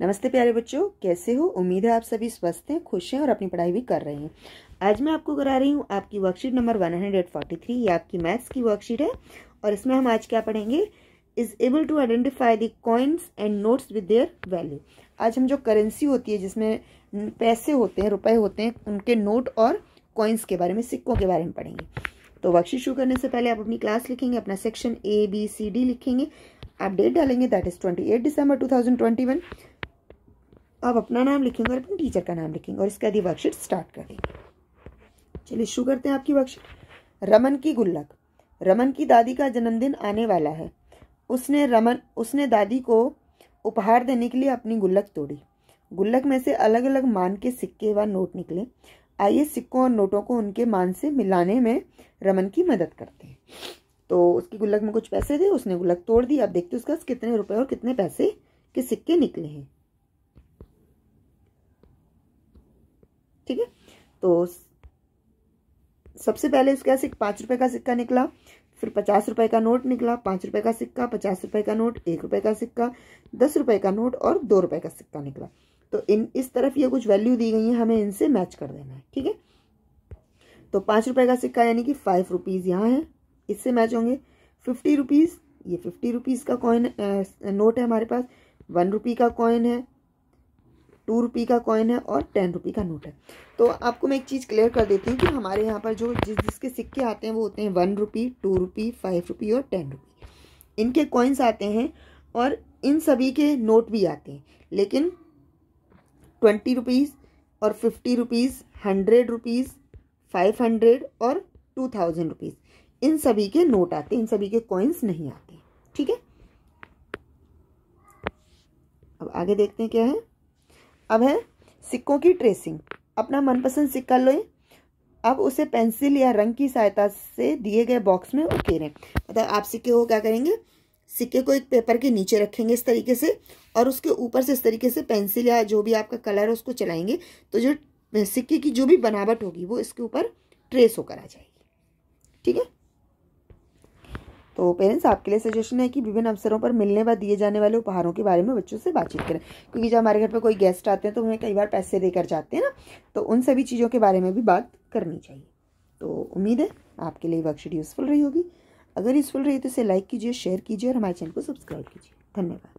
नमस्ते प्यारे बच्चों कैसे हो उम्मीद है आप सभी स्वस्थ हैं खुश हैं और अपनी पढ़ाई भी कर रहे हैं आज मैं आपको करा रही हूँ आपकी वर्कशीट नंबर 143 ये आपकी मैथ्स की वर्कशीट है और इसमें हम आज क्या पढ़ेंगे is able to identify the coins and notes with their value आज हम जो करेंसी होती है जिसमें पैसे होते हैं रुपए होते हैं उनके नोट और कॉइन्स के बारे में सिक्कों के बारे में पढ़ेंगे तो वर्कशीट शुरू करने से पहले आप अपनी क्लास लिखेंगे अपना section A B C D लिखेंगे आप डेट डालेंगे that is twenty eight December two thousand twenty one अब अपना नाम लिखेंगे और अपने टीचर का नाम लिखेंगे और इसके बाद ये वर्कशीट स्टार्ट कर देंगे चलिए शुरू करते हैं आपकी वर्कशीट रमन की गुल्लक रमन की दादी का जन्मदिन आने वाला है उसने रमन उसने दादी को उपहार देने के लिए अपनी गुल्लक तोड़ी गुल्लक में से अलग अलग मान के सिक्के व नोट निकले आइए सिक्कों और नोटों को उनके मान से मिलाने में रमन की मदद करते हैं तो उसकी गुल्लक में कुछ पैसे थे उसने गुल्लक तोड़ दी अब देखते पास कितने रुपए और कितने पैसे के सिक्के निकले हैं ठीक है तो सबसे पहले उसके से पाँच रुपये का सिक्का निकला फिर पचास रुपये का नोट निकला पाँच रुपये का सिक्का पचास रुपये का नोट एक रुपये का सिक्का दस रुपये का नोट और दो रुपए का सिक्का निकला तो इन इस तरफ ये कुछ वैल्यू दी गई है हमें इनसे मैच कर देना है ठीक है तो पाँच रुपये का सिक्का यानी कि फाइव रुपीज़ यहाँ है इससे मैच होंगे फिफ्टी रुपीज़ ये फिफ्टी रुपीज़ का कॉइन नोट है हमारे पास वन रुपी का कॉइन है टू रुपी का कॉइन है और टेन रुपी का नोट है तो आपको मैं एक चीज़ क्लियर कर देती हूँ कि हमारे यहाँ पर जो जिस जिसके सिक्के आते हैं वो होते हैं one rupee two rupee five rupee और टेन रुपी इनके कॉइन्स आते हैं और इन सभी के नोट भी आते हैं लेकिन ट्वेंटी रुपीज़ और fifty rupees hundred rupees five hundred और टू थाउजेंड रुपीज़ इन सभी के नोट आते हैं इन सभी के कॉइन्स नहीं आते ठीक है अब आगे देखते हैं क्या है अब है सिक्कों की ट्रेसिंग अपना मनपसंद सिक्का लोए अब उसे पेंसिल या रंग की सहायता से दिए गए बॉक्स में उकेरें मतलब आप सिक्के को क्या करेंगे सिक्के को एक पेपर के नीचे रखेंगे इस तरीके से और उसके ऊपर से इस तरीके से पेंसिल या जो भी आपका कलर है उसको चलाएंगे तो जो सिक्के की जो भी बनावट होगी वो इसके ऊपर ट्रेस होकर आ जाएगी ठीक है तो पेरेंट्स आपके लिए सजेशन है कि विभिन्न अवसरों पर मिलने व दिए जाने वाले उपहारों के बारे में बच्चों से बातचीत करें क्योंकि जब हमारे घर पर कोई गेस्ट आते हैं तो हमें कई बार पैसे देकर जाते हैं ना तो उन सभी चीज़ों के बारे में भी बात करनी चाहिए तो उम्मीद है आपके लिए वर्कशीट यूज़फुल रही होगी अगर यूज़फुल रही तो इसे लाइक कीजिए शेयर कीजिए और हमारे चैनल को सब्सक्राइब कीजिए धन्यवाद